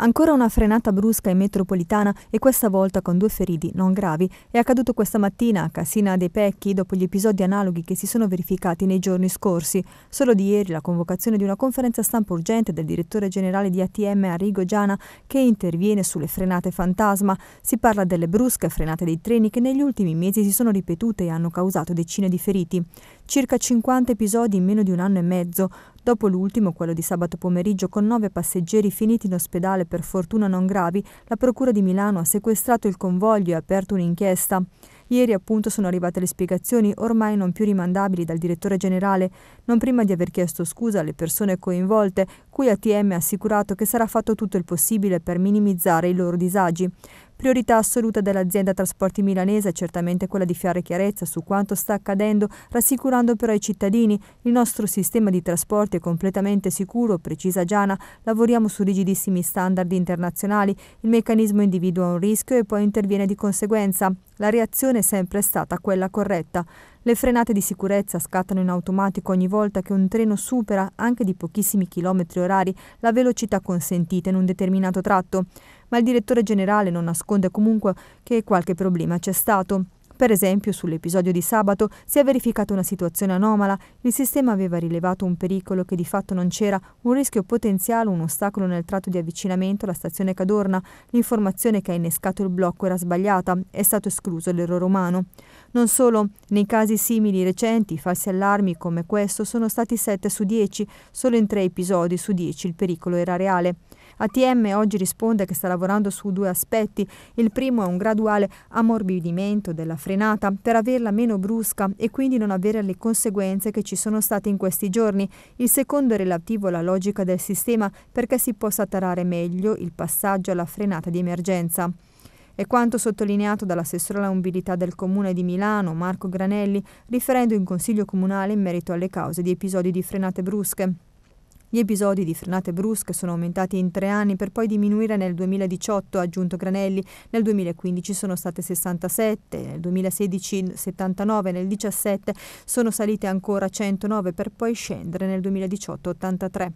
Ancora una frenata brusca in metropolitana e questa volta con due feriti non gravi. È accaduto questa mattina a Cassina dei Pecchi dopo gli episodi analoghi che si sono verificati nei giorni scorsi. Solo di ieri la convocazione di una conferenza stampa urgente del direttore generale di ATM Arrigo Giana che interviene sulle frenate fantasma. Si parla delle brusche frenate dei treni che negli ultimi mesi si sono ripetute e hanno causato decine di feriti. Circa 50 episodi in meno di un anno e mezzo. Dopo l'ultimo, quello di sabato pomeriggio, con nove passeggeri finiti in ospedale per fortuna non gravi, la Procura di Milano ha sequestrato il convoglio e aperto un'inchiesta. Ieri appunto sono arrivate le spiegazioni ormai non più rimandabili dal direttore generale, non prima di aver chiesto scusa alle persone coinvolte, cui ATM ha assicurato che sarà fatto tutto il possibile per minimizzare i loro disagi. Priorità assoluta dell'azienda Trasporti Milanese è certamente quella di fare chiarezza su quanto sta accadendo, rassicurando però i cittadini il nostro sistema di trasporti è completamente sicuro, precisa Giana, lavoriamo su rigidissimi standard internazionali, il meccanismo individua un rischio e poi interviene di conseguenza. La reazione è sempre stata quella corretta. Le frenate di sicurezza scattano in automatico ogni volta che un treno supera, anche di pochissimi chilometri orari, la velocità consentita in un determinato tratto, ma il direttore generale non nasconde comunque che qualche problema c'è stato. Per esempio, sull'episodio di sabato si è verificata una situazione anomala, il sistema aveva rilevato un pericolo che di fatto non c'era, un rischio potenziale, un ostacolo nel tratto di avvicinamento alla stazione Cadorna, l'informazione che ha innescato il blocco era sbagliata, è stato escluso l'errore umano. Non solo, nei casi simili recenti i falsi allarmi come questo sono stati 7 su 10, solo in 3 episodi su 10 il pericolo era reale. ATM oggi risponde che sta lavorando su due aspetti. Il primo è un graduale ammorbidimento della frenata per averla meno brusca e quindi non avere le conseguenze che ci sono state in questi giorni. Il secondo è relativo alla logica del sistema perché si possa tarare meglio il passaggio alla frenata di emergenza. È quanto sottolineato dall'assessore alla mobilità del Comune di Milano, Marco Granelli, riferendo in Consiglio Comunale in merito alle cause di episodi di frenate brusche. Gli episodi di frenate brusche sono aumentati in tre anni per poi diminuire nel 2018, ha aggiunto Granelli. Nel 2015 sono state 67, nel 2016 79, nel 2017 sono salite ancora 109 per poi scendere nel 2018 83.